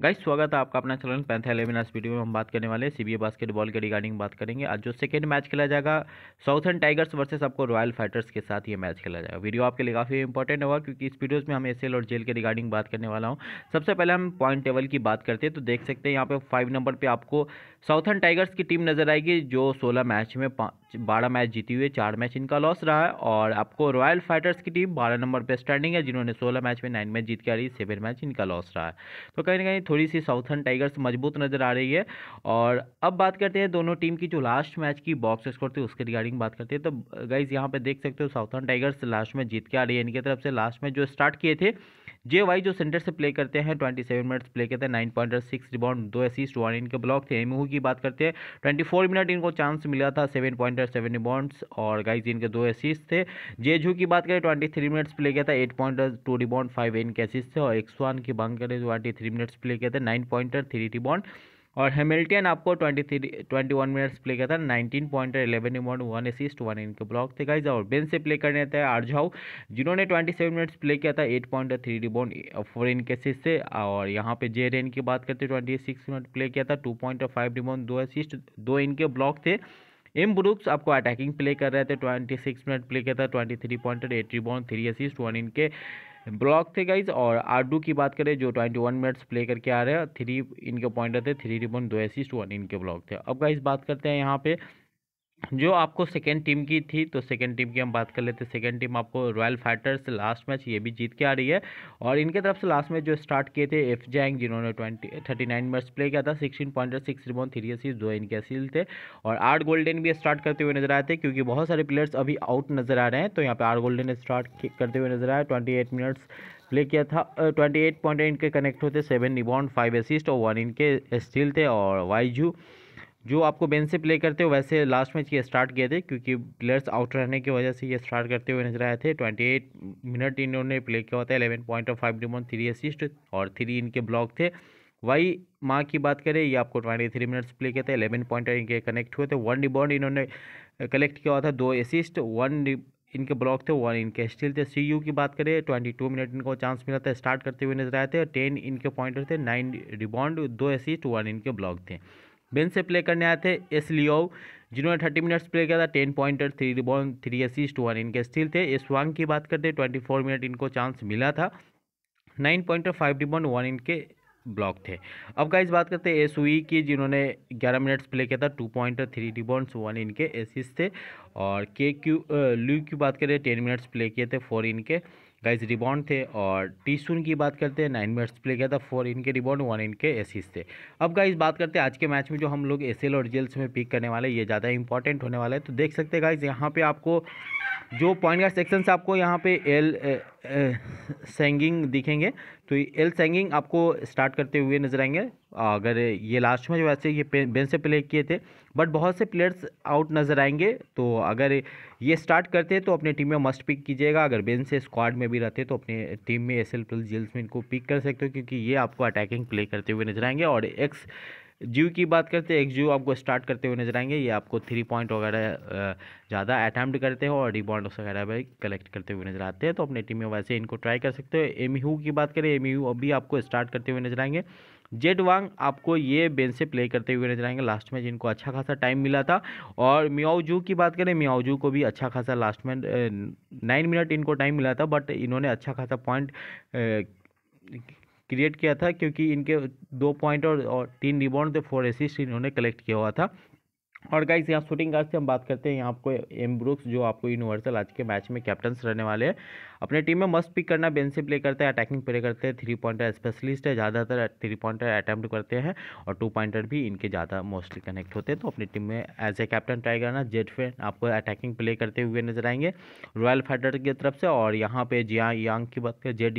guys स्वागत है आपका अपना चलन पैंथ इलेवन आज वीडियो में हम बात करने वाले सी बी बास्केटबॉल के रिगार्डिंग बात करेंगे आज जो सेकेंड मैच खेला जाएगा साउथर्न टाइगर्स वर्सेस आपको रॉयल फाइटर्स के साथ ये मैच खेला जाएगा वीडियो आपके लिए काफ़ी इंपॉर्टेंट होगा क्योंकि इस वीडियोज़ में हम एस और जेल के रिगार्डिंग बात करने वाला हूँ सबसे पहले हम पॉइंट टेबल की बात करते हैं तो देख सकते हैं यहाँ पर फाइव नंबर पर आपको साउथर्न टाइगर्स की टीम नजर आएगी जो सोलह मैच में बारह मैच जीती हुई है चार मैच इनका लॉस रहा है और आपको रॉयल फाइटर्स की टीम बारह नंबर पर स्टैंडिंग है जिन्होंने सोलह मैच में नाइन मैच जीत के आ रही है सेवन मैच इनका लॉस रहा है तो कहीं ना कहीं थोड़ी सी साउथर्न टाइगर्स मजबूत नजर आ रही है और अब बात करते हैं दोनों टीम की जो लास्ट मैच की बॉक्स स्कोर थी उसके रिगार्डिंग बात करते हैं तो गाइज यहाँ पर देख सकते हो साउथर्न टाइगर्स लास्ट में जीत के आ रही है इनकी तरफ से लास्ट में जो स्टार्ट किए थे जे वाई जो सेंटर से प्ले करते हैं ट्वेंटी सेवन मिनट्स प्ले करते हैं नाइन पॉइंट सिक्स रिबाउंड दो असिस्ट वन इनके ब्लॉक थे एमयू की बात करते हैं ट्वेंटी फोर मिनट इनको चांस मिला था सेवन पॉइंट सेवन रिबाउंड्स और गाइज इनके दो असिस्ट थे जे जेजू की बात करें ट्वेंटी थ्री मिनट्स प्ले किया था eight point two rebound five इनके असिस्ट थे और एक्स वन की बात करें ट्वेंटी थ्री मिनट्स प्ले किया था नाइन पॉइंट थ्री रिबाउंड और हेमिल्टन आपको twenty three twenty one minutes play किया था नाइनटीन पॉइंट इलेवन इमोन वन एसिस्ट वन इनके ब्लॉक थे गाइज और बेन से प्ले करने थे आरझाऊ जिन्होंने ट्वेंटी सेवन मिनट्स प्ले किया था eight point three rebound four इनके असिस्ट से और यहाँ पे जे रेन की बात करते ट्वेंटी सिक्स मिनट प्ले किया था टू पॉइंट फाइव रिबॉन्ड दो असिस्ट दो इनके ब्लॉक थे एम ब्रुक्स आपको अटैकिंग प्ले कर रहे थे ट्वेंटी सिक्स मिनट प्ले किया था twenty three point eight rebound three assist one इनके ब्लॉक थे गाइज और आरडू की बात करें जो ट्वेंटी वन मिनट्स प्ले करके आ रहे हैं थ्री इनके पॉइंटर थे थ्री रिबन दो एसिस्ट वन इनके ब्लॉक थे अब गाइज बात करते हैं यहाँ पे जो आपको सेकेंड टीम की थी तो सेकेंड टीम की हम बात कर लेते हैं सेकेंड टीम आपको रॉयल फाइटर्स लास्ट मैच ये भी जीत के आ रही है और इनके तरफ से लास्ट मैच जो स्टार्ट किए थे एफ जैंग जिन्होंने twenty thirty nine match play किया था sixteen point six rebound three assist दो इनके असील थे और आठ गोल्डन भी स्टार्ट करते हुए नजर आए थे क्योंकि बहुत सारे प्लेयर्स अभी आउट नजर आ रहे हैं तो यहाँ पर आठ गोल्डन स्टार्ट करते हुए नजर आए ट्वेंटी एट मिनट्स प्ले किया था ट्वेंटी एट पॉइंट इनके कनेक्ट होते सेवन रिबॉन्ड फाइव असिस्ट और वन इनके स्टील थे और वाई जो आपको बेंच से प्ले करते हो वैसे लास्ट मैच ये स्टार्ट किए थे क्योंकि प्लेयर्स आउट रहने की वजह से ये स्टार्ट करते हुए नजर आए थे 28 मिनट इन्होंने प्ले किया होता है एलेवन पॉइंट और फाइव रिमोन थ्री असिस्ट और थ्री इनके ब्लॉक थे वही माँ की बात करें ये आपको ट्वेंटी थ्री मिनट्स प्ले किया था एलेवन पॉइंट इनके कनेक्ट हुए थे वन रिबाउंड इन्होंने कलेक्ट किया हुआ था दो असिस्ट वन इनके ब्लॉक थे वन इनके स्टिल थे सी यू की बात करें ट्वेंटी टू मिनट इनको चांस मिला था स्टार्ट करते हुए नजर आए थे टेन इनके पॉइंटर थे नाइन रिबाउंड दो असिस्ट वन इनके ब्लॉक थे बेंच से प्ले करने आए थे एस लियो जिन्होंने थर्टी मिनट्स प्ले किया था ten pointer three rebound three assist one इनके स्टिल थे एस वांग की बात करते ट्वेंटी फोर मिनट इनको चांस मिला था nine pointer five rebound one इनके ब्लॉक थे अब का बात करते हैं एसओई की जिन्होंने ग्यारह मिनट्स प्ले किया था two point three rebounds one इनके एसिस थे और के क्यू लू की बात करें टेन मिनट्स प्ले किए थे फोर इनके गाइज रिबाउंड थे और टी सुन की बात करते हैं नाइन मिनट्स प्ले किया था फोर इनके रिबाउंड वन इनके एसिस थे अब गाइज बात करते हैं आज के मैच में जो हम लोग एस और जेल्स में पिक करने वाले ये ज़्यादा इंपॉर्टेंट होने वाला है तो देख सकते गाइज यहाँ पे आपको जो पॉइंट का सेक्शन से आपको यहाँ पे एल सेंगिंग दिखेंगे तो ये एल सेंगिंग आपको स्टार्ट करते हुए नजर आएंगे अगर ये लास्ट में जो वैसे ये बेन से प्ले किए थे बट बहुत से प्लेयर्स आउट नज़र आएंगे तो अगर ये स्टार्ट करते तो अपने टीम में मस्ट पिक कीजिएगा अगर बेन से स्क्वाड में भी रहते तो अपने टीम में एस एल प्लस जील्स में इनको पिक कर सकते हो क्योंकि ये आपको अटैकिंग प्ले करते हुए नजर आएंगे और एक्स जू की बात करते हैं एक जू आपको स्टार्ट करते हुए नजर आएंगे ये आपको थ्री पॉइंट वगैरह ज़्यादा अटैम्प्ट करते हो और रिबॉन्ड वगैरह भी कलेक्ट करते हुए नजर आते हैं तो अपने टीम में वैसे इनको ट्राई कर सकते हो एम की बात करें यू अभी आपको स्टार्ट करते हुए नजर आएंगे जेड वांग आपको ये बेंच से प्ले करते हुए नजर आएंगे लास्ट में जिनको अच्छा खासा टाइम मिला था और मियाओजू की बात करें मियाओजू को भी अच्छा खासा लास्ट में नाइन मिनट इनको टाइम मिला था बट इन्होंने अच्छा खासा पॉइंट क्रिएट किया था क्योंकि इनके दो पॉइंट और, और तीन रिबाउंड थे फोर एसिस्ट इन्होंने कलेक्ट किया हुआ था और गाइस यहाँ शूटिंग गार्ड से हम बात करते हैं यहाँ आपको एम ब्रुक्स जो आपको यूनिवर्सल आज के मैच में कैप्टन्स रहने वाले हैं अपने टीम में मस्त पिक करना बेन से प्ले करते हैं अटैकिंग प्ले करते हैं थ्री पॉइंटर स्पेशलिस्ट है ज़्यादातर थ्री पॉइंटर अटैम्प्ट करते हैं और टू पॉइंटर भी इनके ज़्यादा मोस्टली कनेक्ट होते हैं तो अपनी टीम में एज ए कैप्टन ट्राई करना जेड फेन आपको अटैकिंग प्ले करते हुए नजर आएंगे रॉयल फाइटर की तरफ से और यहाँ पर जिया यांग की बात करें जेड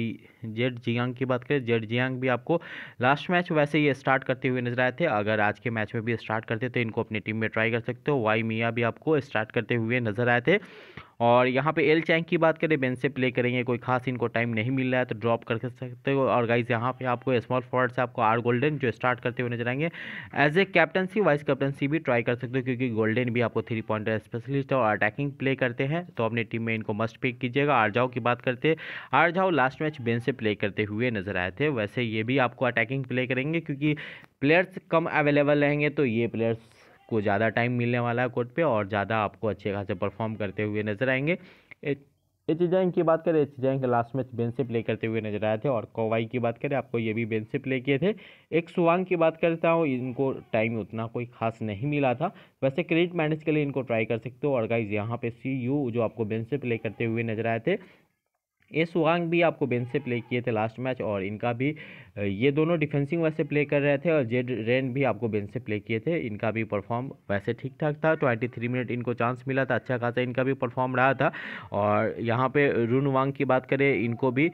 जेड जियांग की बात करें जेड जियांग भी आपको लास्ट मैच वैसे ही स्टार्ट करते हुए नजर आए थे अगर आज के मैच में भी स्टार्ट करते तो इनको अपनी टीम में ट्राई कर सकते हो वाई मियाँ भी आपको स्टार्ट करते हुए नजर आए थे और यहाँ पे एल चैंग की बात करें बेंच से प्ले करेंगे कोई खास इनको टाइम नहीं मिल रहा है तो ड्रॉप कर सकते हो और गाइज यहाँ पे आपको स्मॉल फॉर्ड से आपको आर गोल्डन जो स्टार्ट करते हुए नजर आएंगे as a captaincy vice captaincy भी ट्राई कर सकते हो क्योंकि गोल्डन भी आपको थ्री पॉइंटर स्पेशलिस्ट और अटैकिंग प्ले करते हैं तो अपनी टीम में इनको मस्ट पिक कीजिएगा आरजाओ की बात करते आरजाओ लास्ट मैच बेंच से प्ले करते हुए नजर आए थे वैसे ये भी आपको अटैकिंग प्ले करेंगे क्योंकि प्लेयर्स कम अवेलेबल रहेंगे तो ये प्लेयर्स आपको ज़्यादा टाइम मिलने वाला है कोर्ट पे और ज़्यादा आपको अच्छे खासे परफॉर्म करते हुए नजर आएंगे एच एच की बात करें H Zhang last match bench से प्ले करते हुए नजर आए थे और कोवाई की बात करें आपको ये भी बेंच से प्ले किए थे एक सुवांग की बात करता हूँ इनको टाइम उतना कोई खास नहीं मिला था वैसे क्रेडिट मैनेज के लिए इनको ट्राई कर सकते हो और गाइज यहाँ पे सी यू जो आपको बेंच से प्ले करते हुए नजर आए थे ए सुहांग भी आपको बेंच से प्ले किए थे लास्ट मैच और इनका भी ये दोनों डिफेंसिंग वैसे प्ले कर रहे थे और जेड रेन भी आपको बेंच से प्ले किए थे इनका भी परफॉर्म वैसे ठीक ठाक था ट्वेंटी थ्री मिनट इनको चांस मिला था अच्छा खासा इनका भी परफॉर्म रहा था और यहाँ पर रून वांग की बात करें इनको भी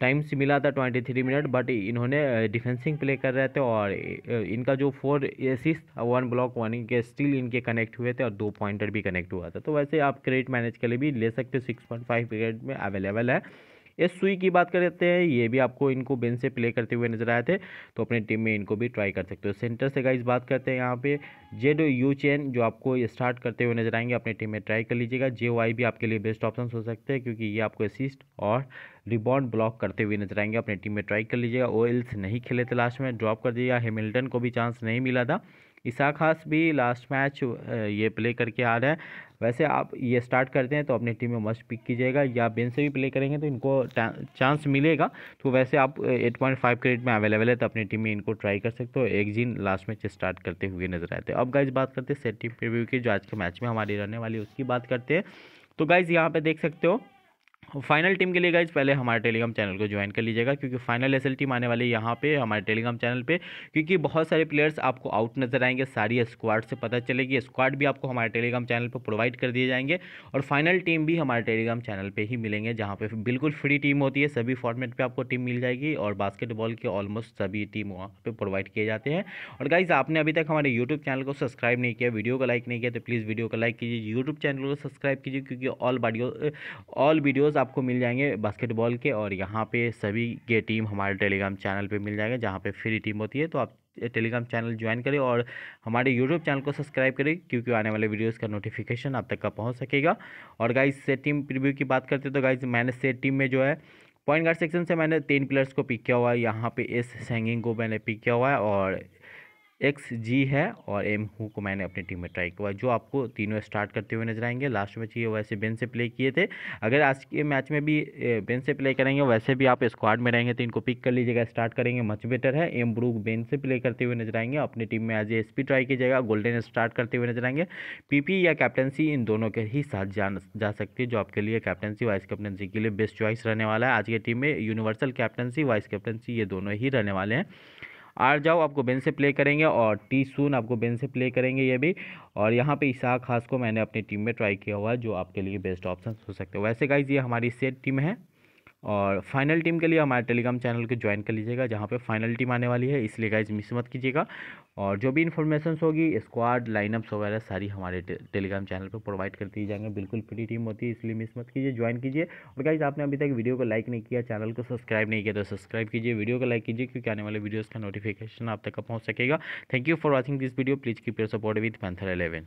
टाइम से मिला था ट्वेंटी थ्री मिनट बट इन्होंने डिफेंसिंग प्ले कर रहे थे और इनका जो फोर एसिस वन ब्लॉक वन के स्टिल इनके कनेक्ट हुए थे और दो पॉइंटर भी कनेक्ट हुआ था तो वैसे आप क्रेडिट मैनेज के लिए भी ले सकते हो सिक्स पॉइंट फाइव क्रेडिट में अवेलेबल है इस सुई की बात करते हैं ये भी आपको इनको बेंच से प्ले करते हुए नजर आए थे तो अपने टीम में इनको भी ट्राई कर सकते हो सेंटर से गाइज बात करते हैं यहाँ पे जेड यू चेन जो आपको स्टार्ट करते हुए नजर आएंगे अपने टीम में ट्राई कर लीजिएगा जे वाई भी आपके लिए बेस्ट ऑप्शन हो सकते हैं क्योंकि ये आपको असिस्ट और रिबॉन्ड ब्लॉक करते हुए नजर आएंगे अपने टीम में ट्राई कर लीजिएगा ओ नहीं खेले थे लास्ट में ड्रॉप कर दिया हेमिल्टन को भी चांस नहीं मिला था ईसा खास भी लास्ट मैच ये प्ले करके आ रहा है वैसे आप ये स्टार्ट करते हैं तो अपनी टीम में मस्ट पिक कीजिएगा या बेन से भी प्ले करेंगे तो इनको चांस मिलेगा तो वैसे आप 8.5 पॉइंट क्रेडिट में अवेलेबल है तो अपनी टीम में इनको ट्राई कर सकते हो एक जिन लास्ट मैच स्टार्ट करते हुए नजर आते हैं अब गाइज बात करते हैं सेट टीम प्रीव्यू की जो आज के मैच में हमारी रहने वाली उसकी बात करते हैं तो गाइज़ यहाँ पर देख सकते हो फाइनल टीम के लिए गाइज पहले हमारे टेलीग्राम चैनल को ज्वाइन कर लीजिएगा क्योंकि फाइनल एस टीम आने वाली यहाँ पे हमारे टेलीग्राम चैनल पे क्योंकि बहुत सारे प्लेयर्स आपको आउट नजर आएंगे सारी स्क्वाड से पता चलेगी स्क्वाड भी आपको हमारे टेलीग्राम चैनल पर प्रोवाइड कर दिए जाएंगे और फाइनल टीम भी हमारे टेलीग्राम चैनल पर ही मिलेंगे जहाँ पर बिल्कुल फ्री टीम होती है सभी फॉर्मेट पर आपको टीम मिल जाएगी और बास्केटबॉल की ऑलमोस्ट सभी टीम वहाँ पर प्रोवाइड किए जाते हैं और गाइज आपने अभी तक हमारे यूट्यूब चैनल को सब्सक्राइब नहीं किया वीडियो को लाइक नहीं किया तो प्लीज़ वीडियो को लाइक कीजिए यूट्यूब चैनल को सब्सक्राइब कीजिए क्योंकि ऑल वीडियो ऑल वीडियोज़ आपको मिल जाएंगे बास्केटबॉल के और यहाँ पे सभी के टीम हमारे टेलीग्राम चैनल पे मिल जाएंगे जहाँ पे फ्री टीम होती है तो आप टेलीग्राम चैनल ज्वाइन करें और हमारे यूट्यूब चैनल को सब्सक्राइब करें क्योंकि आने वाले वीडियोस का नोटिफिकेशन आप तक का पहुँच सकेगा और गाइज से टीम प्रिव्यू की बात करते तो गाइज मैंने से टीम में जो है पॉइंट गार्ड सेक्शन से मैंने तीन प्लेयर्स को पिक किया हुआ है यहाँ पे एस सेंगिंग को मैंने पिक किया हुआ है और एक्स जी है और एम हु को मैंने अपनी टीम में ट्राई किया जो आपको तीनों स्टार्ट करते हुए नजर आएंगे लास्ट मैच ये वैसे बेन से प्ले किए थे अगर आज के मैच में भी बेन से प्ले करेंगे वैसे भी आप स्क्वाड में रहेंगे तो इनको पिक कर लीजिएगा स्टार्ट करेंगे मच बेटर है एम ब्रूक बेन से प्ले करते हुए नजर आएंगे अपनी टीम में आज एस पी ट्राई कीजिएगा गोल्डन स्टार्ट करते हुए नजर आएंगे पी या कैप्टनसी इन दोनों के ही साथ जान जा सकती है जो आपके लिए कैप्टनसी वाइस कैप्टनसी के लिए बेस्ट चॉइस रहने वाला है आज की टीम में यूनिवर्सल कैप्टनसी वाइस कैप्टनसी ये दोनों ही रहने वाले हैं आर जाओ आपको बेन से प्ले करेंगे और टी सून आपको बेन से प्ले करेंगे ये भी और यहाँ पे इसाक खास को मैंने अपनी टीम में ट्राई किया हुआ है जो आपके लिए बेस्ट ऑप्शन हो सकते हैं वैसे गाइज ये हमारी सेट टीम है और फाइनल टीम के लिए हमारे टेलीग्राम चैनल को ज्वाइन कर लीजिएगा जहाँ पे फाइनल टीम आने वाली है इसलिए गाइज मिस मत कीजिएगा और जो भी इन्फॉर्मेशन होगी स्क्वाड लाइनअप्स वगैरह सारी हमारे टेलीग्राम चैनल पर प्रोवाइड कर दी जाएंगे बिल्कुल फ्री टीम होती है इसलिए मिस मत कीजिए ज्वाइन कीजिए और गाइज आपने अभी तक वीडियो को लाइक नहीं किया चैनल को सब्सक्राइब नहीं किया तो सब्सक्राइब कीजिए वीडियो को लाइक कीजिए क्योंकि आने वाले वीडियोज़ का नोटिफिकेशन आप तक पहुँच सकेगा thank you for watching this video please keep your support with Panther eleven